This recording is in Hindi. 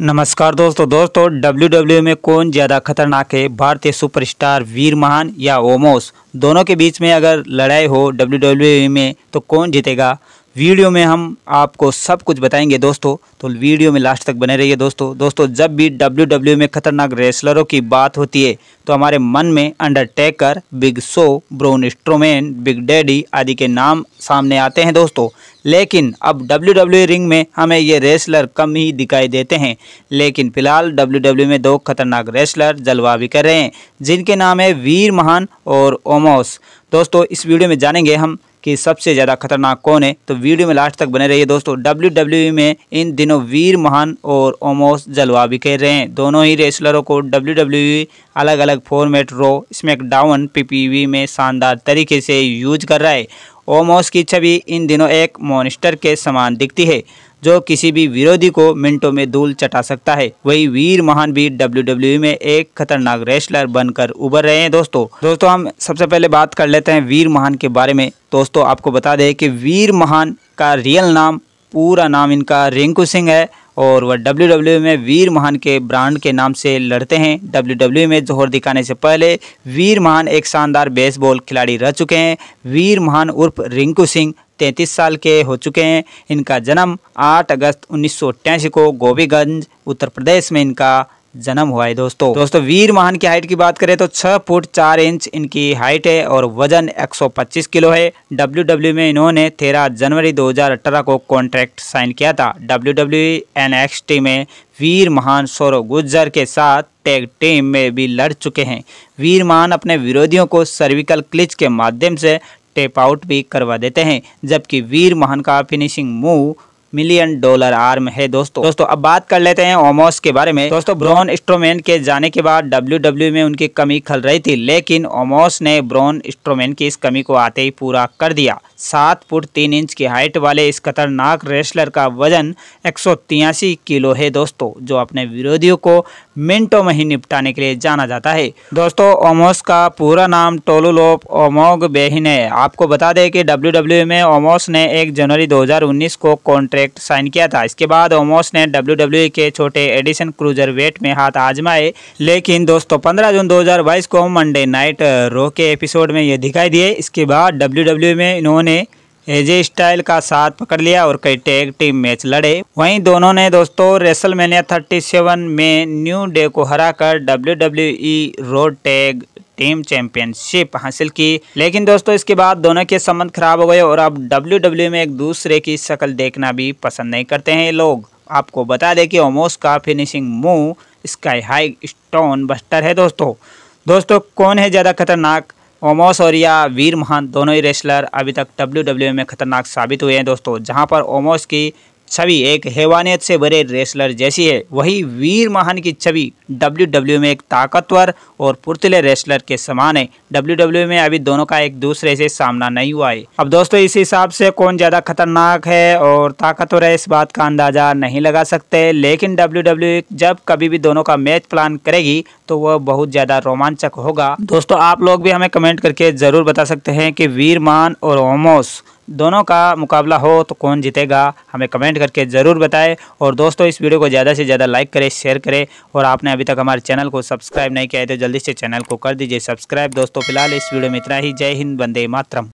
नमस्कार दोस्तों दोस्तों डब्ल्यू में कौन ज़्यादा खतरनाक है भारतीय सुपरस्टार वीर महान या ओमोस दोनों के बीच में अगर लड़ाई हो डब्ल्यू में तो कौन जीतेगा वीडियो में हम आपको सब कुछ बताएंगे दोस्तों तो वीडियो में लास्ट तक बने रहिए दोस्तों दोस्तों जब भी डब्ल्यू डब्ल्यू e में खतरनाक रेसलरों की बात होती है तो हमारे मन में Undertaker Big Show Braun Strowman Big Daddy आदि के नाम सामने आते हैं दोस्तों लेकिन अब डब्ल्यू डब्ल्यू e रिंग में हमें ये रेसलर कम ही दिखाई देते हैं लेकिन फिलहाल डब्ल्यू डब्ल्यू e में दो खतरनाक रेसलर जलवा भी कर रहे हैं जिनके नाम है वीर महान और ओमोस दोस्तों इस वीडियो में जानेंगे हम कि सबसे ज़्यादा खतरनाक कौन है तो वीडियो में लास्ट तक बने रहिए दोस्तों डब्ल्यू e में इन दिनों वीर महान और ओमोस जलवा भी कह रहे हैं दोनों ही रेसलरों को डब्ल्यू अलग अलग फॉर्मेट रो स्मैकडाउन पीपीवी में शानदार तरीके से यूज कर रहा है ओमोस की छवि इन दिनों एक मॉनिस्टर के समान दिखती है जो किसी भी विरोधी को मिनटों में धूल चटा सकता है वही वीर महान भी डब्ल्यू e में एक खतरनाक रेसलर बनकर उभर रहे हैं दोस्तों दोस्तों हम सबसे पहले बात कर लेते हैं वीर महान के बारे में दोस्तों आपको बता दें कि वीर महान का रियल नाम पूरा नाम इनका रिंकू सिंह है और वह डब्ल्यू e में वीर महान के ब्रांड के नाम से लड़ते हैं डब्ल्यू e में जोहर दिखाने से पहले वीर महान एक शानदार बेसबॉल खिलाड़ी रह चुके हैं वीर महान उर्फ रिंकू सिंह तैंतीस साल के हो चुके हैं इनका जन्म 8 अगस्त उन्नीस को गोबीगंज उत्तर प्रदेश में इनका जन्म हुआ है दोस्तों तो- दोस्तों वीर महान की हाइट की बात करें तो छह फुट चार इंच इनकी हाइट है और वजन 125 किलो है डब्ल्यू e में इन्होंने तेरह जनवरी 2018 को कॉन्ट्रैक्ट साइन किया था डब्ल्यू e में वीर महान सौरव गुज्जर के साथ टैग टीम में भी लड़ चुके हैं वीर महान अपने विरोधियों को सर्विकल क्लिच के माध्यम से टेप आउट भी करवा देते हैं जबकि वीर महान का finishing move million dollar arm है दोस्तों दोस्तों अब बात कर लेते हैं ओमोस के बारे में दोस्तों ब्रॉन स्ट्रोमैन के जाने के बाद डब्ल्यू e में उनकी कमी खल रही थी लेकिन ओमोस ने ब्रॉन स्ट्रोमैन की इस कमी को आते ही पूरा कर दिया सात फुट तीन इंच की हाइट वाले इस खतरनाक रेसलर का वजन एक किलो है दोस्तों जो अपने विरोधियों को मिनटों में ही निपटाने के लिए जाना जाता है दोस्तों ओमोस का पूरा नाम टोलोलोप ओमोग बेहिन है आपको बता दें कि डब्ल्यू e में ओमोस ने एक जनवरी 2019 को कॉन्ट्रैक्ट कॉन्ट्रैक्ट साइन किया था इसके बाद ओमोस ने डब्ल्यू e के छोटे एडिशन क्रूजर वेट में हाथ आजमाए लेकिन दोस्तों पंद्रह जून 2022 को मंडे नाइट रो के एपिसोड में ये दिखाई दिए इसके बाद डब्ल्यू e में इन्होंने एजे स्टाइल का साथ पकड़ लिया और कई टैग टीम मैच लड़े वहीं दोनों ने दोस्तों रेसलमेनिया 37 में न्यू डे को हराकर W WWE road tag team championship हासिल की लेकिन दोस्तों इसके बाद दोनों के संबंध खराब हो गए और अब डब्ल्यू e में एक दूसरे की शक्ल देखना भी पसंद नहीं करते हैं लोग आपको बता दें कि ओमोस का finishing move sky high stone buster है दोस्तों दोस्तों कौन है ज़्यादा खतरनाक ओमोस और या वीर महान दोनों ही रेसलर अभी तक डब्ल्यू e में खतरनाक साबित हुए हैं दोस्तों जहां पर ओमोस की छवि एक हैवानियत से भरे रेसलर जैसी है वही वीर महान की छवि डब्ल्यू में एक ताकतवर और पुर्तले रेसलर के समान है डब्ल्यू में अभी दोनों का एक दूसरे से सामना नहीं हुआ है अब दोस्तों इस हिसाब से कौन ज़्यादा खतरनाक है और ताकतवर है इस बात का अंदाज़ा नहीं लगा सकते लेकिन डब्ल्यू जब कभी भी दोनों का मैच प्लान करेगी तो वह बहुत ज़्यादा रोमांचक होगा दोस्तों आप लोग भी हमें कमेंट करके ज़रूर बता सकते हैं कि वीरमान और ओमोस दोनों का मुकाबला हो तो कौन जीतेगा हमें कमेंट करके ज़रूर बताएं और दोस्तों इस वीडियो को ज़्यादा से ज़्यादा लाइक करें शेयर करें और आपने अभी तक हमारे चैनल को सब्सक्राइब नहीं किया है तो जल्दी से चैनल को कर दीजिए सब्सक्राइब दोस्तों फिलहाल इस वीडियो में इतना ही जय हिंद बंदे मातरम